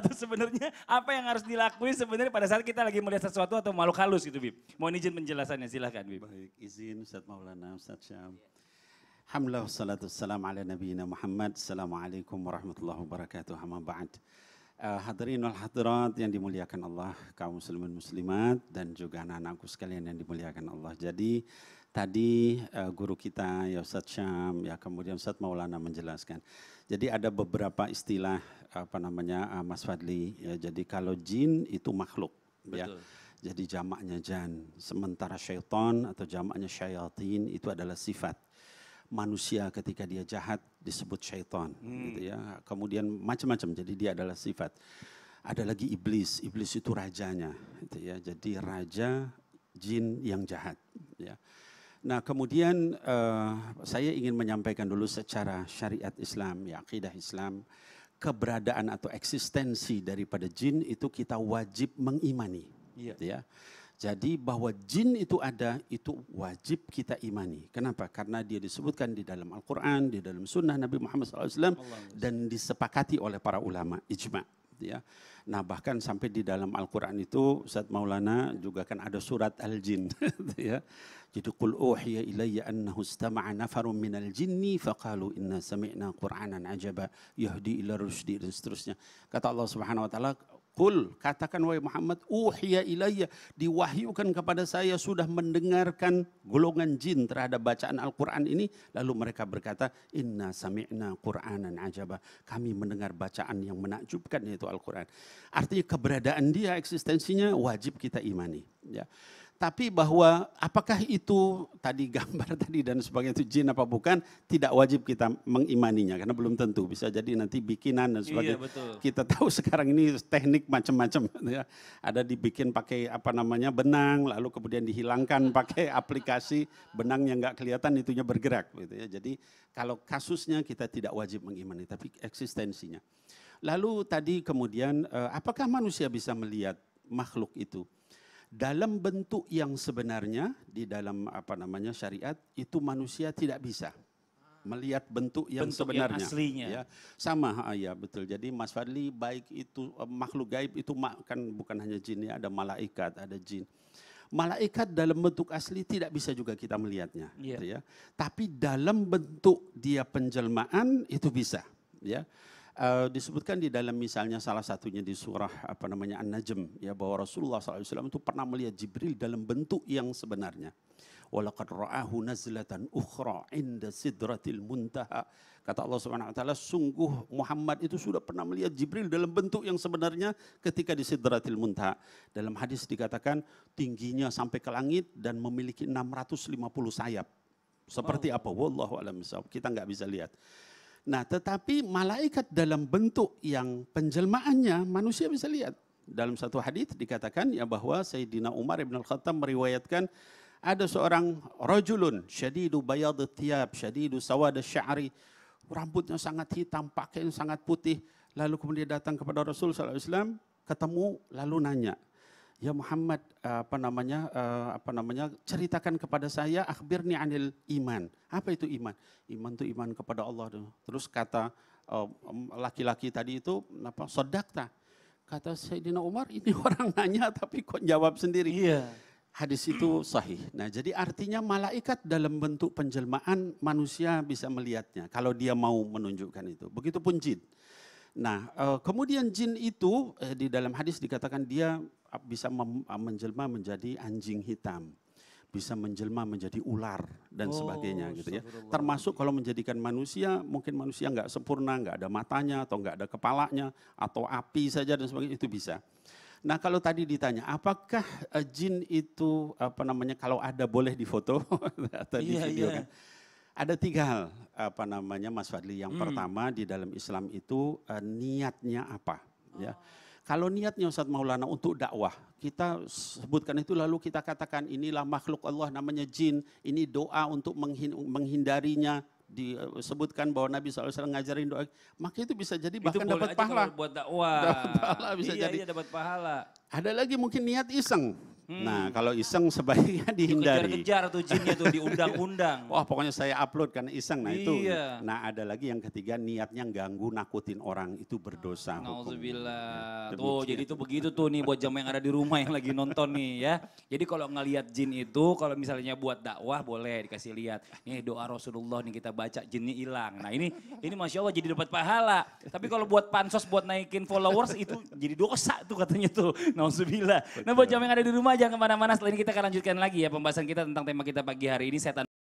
atau sebenarnya apa yang harus dilakuin sebenarnya pada saat kita lagi melihat sesuatu atau malu halus gitu Bib. Mohon izin penjelasannya silahkan Bib. Baik, izin Ustaz Maulana, Ustaz Syam. Alhamdulillah wassalatu wassalamu ala nabiyina Muhammad. Assalamualaikum warahmatullahi wabarakatuh. ba'd. Uh, hadirin wal hadirat yang dimuliakan Allah, kaum muslimin muslimat dan juga anak-anakku sekalian yang dimuliakan Allah. Jadi tadi uh, guru kita ya Ustaz Syam, ya kemudian Ustaz Maulana menjelaskan. Jadi ada beberapa istilah apa namanya uh, Mas Fadli ya. Jadi kalau jin itu makhluk ya. Betul. ya. Jadi jamaknya jan, sementara syaitan atau jamaknya syayatin itu adalah sifat manusia ketika dia jahat disebut syaitan hmm. gitu ya. Kemudian macam-macam jadi dia adalah sifat. Ada lagi iblis, iblis itu rajanya gitu ya. Jadi raja jin yang jahat ya. Nah, kemudian uh, saya ingin menyampaikan dulu secara syariat Islam, ya akidah Islam, keberadaan atau eksistensi daripada jin itu kita wajib mengimani. Iya. Gitu ya. Jadi bahwa jin itu ada, itu wajib kita imani. Kenapa? Karena dia disebutkan di dalam Al-Quran, di dalam sunnah Nabi Muhammad SAW, dan disepakati oleh para ulama, ijma. Ya. Nah bahkan sampai di dalam Al-Quran itu Ustaz Maulana juga kan ada surat Al-Jin. ya. Jadi kul uhiya ilayya annahu istama'a nafarun minal jinni faqalu inna sami'na Qur'anan ajaba yahdi ila rusdi dan seterusnya. Kata Allah Subhanahu wa taala Kul, katakan wahai Muhammad, uhiya ilayya, diwahyukan kepada saya sudah mendengarkan golongan jin terhadap bacaan Al-Quran ini. Lalu mereka berkata, inna sami'na Qur'anan ajaba. Kami mendengar bacaan yang menakjubkan yaitu Al-Quran. Artinya keberadaan dia, eksistensinya wajib kita imani. Ya. Tapi bahwa apakah itu tadi gambar tadi dan sebagainya itu jin apa bukan, tidak wajib kita mengimaninya karena belum tentu bisa jadi nanti bikinan dan iya, sebagainya. Iya, betul. Kita tahu sekarang ini teknik macam-macam gitu ya. Ada dibikin pakai apa namanya benang lalu kemudian dihilangkan pakai aplikasi benang yang nggak kelihatan itunya bergerak gitu ya. Jadi kalau kasusnya kita tidak wajib mengimani tapi eksistensinya. Lalu tadi kemudian eh, apakah manusia bisa melihat makhluk itu? dalam bentuk yang sebenarnya di dalam apa namanya syariat itu manusia tidak bisa melihat bentuk yang bentuk sebenarnya. Yang aslinya. Ya, sama ya betul. Jadi Mas Fadli baik itu eh, makhluk gaib itu kan bukan hanya jin ya, ada malaikat, ada jin. Malaikat dalam bentuk asli tidak bisa juga kita melihatnya, yeah. Gitu ya. Tapi dalam bentuk dia penjelmaan itu bisa, ya. Uh, disebutkan di dalam misalnya salah satunya di surah apa namanya An-Najm ya bahwa Rasulullah SAW itu pernah melihat Jibril dalam bentuk yang sebenarnya. Walaqad ra'ahu nazlatan ukhra inda sidratil muntaha. Kata Allah Subhanahu wa taala, sungguh Muhammad itu sudah pernah melihat Jibril dalam bentuk yang sebenarnya ketika di Sidratil Muntaha. Dalam hadis dikatakan tingginya sampai ke langit dan memiliki 650 sayap. Seperti apa? Wallahu alam Kita nggak bisa lihat. Nah, tetapi malaikat dalam bentuk yang penjelmaannya manusia bisa lihat. Dalam satu hadis dikatakan ya bahwa Sayyidina Umar bin Al-Khattab meriwayatkan ada seorang rajulun syadidu bayad tiab syadidu sawad syari rambutnya sangat hitam pakaian sangat putih lalu kemudian datang kepada Rasul sallallahu alaihi wasallam ketemu lalu nanya ya Muhammad eh, apa namanya eh, apa namanya ceritakan kepada saya akhirnya anil iman. Apa itu iman? Iman itu iman kepada Allah. Terus kata eh, laki-laki tadi itu apa sodakta. Kata Sayyidina Umar ini orang nanya tapi kok jawab sendiri. Iya. Hadis itu sahih. Nah jadi artinya malaikat dalam bentuk penjelmaan manusia bisa melihatnya. Kalau dia mau menunjukkan itu. Begitupun jin. Nah, eh, kemudian jin itu eh, di dalam hadis dikatakan dia bisa eh, menjelma menjadi anjing hitam, bisa menjelma menjadi ular dan oh, sebagainya gitu ya. Termasuk kalau menjadikan manusia, mungkin manusia nggak sempurna, nggak ada matanya atau nggak ada kepalanya atau api saja dan sebagainya itu bisa. Nah kalau tadi ditanya, apakah jin itu apa namanya kalau ada boleh difoto atau di iya, video iya, iya. Ada tiga hal apa namanya Mas Fadli. Yang hmm. pertama di dalam Islam itu uh, niatnya apa? Oh. Ya. Kalau niatnya Ustadz Maulana untuk dakwah, kita sebutkan itu lalu kita katakan inilah makhluk Allah namanya jin, ini doa untuk menghindarinya, disebutkan eh, bahwa Nabi SAW ngajarin doa, maka itu bisa jadi bahkan itu dapat pahala. Buat dakwah. Dapat pahala bisa iya, jadi. Iya, dapat pahala. Ada lagi mungkin niat iseng. Nah, hmm. Nah kalau iseng sebaiknya dihindari. Kejar-kejar tuh jinnya tuh diundang-undang. Wah pokoknya saya upload karena iseng. Nah itu. Iya. Nah ada lagi yang ketiga niatnya ganggu nakutin orang itu berdosa. Nauzubillah. oh tuh jadi itu begitu tuh nih buat jamaah yang ada di rumah yang lagi nonton nih ya. Jadi kalau ngelihat jin itu kalau misalnya buat dakwah boleh dikasih lihat. Nih doa Rasulullah nih kita baca jinnya hilang. Nah ini ini masya Allah jadi dapat pahala. Tapi kalau buat pansos buat naikin followers itu jadi dosa tuh katanya tuh. Nauzubillah. Nah buat jamaah yang ada di rumah jangan kemana-mana. Selain kita akan lanjutkan lagi ya pembahasan kita tentang tema kita pagi hari ini. Setan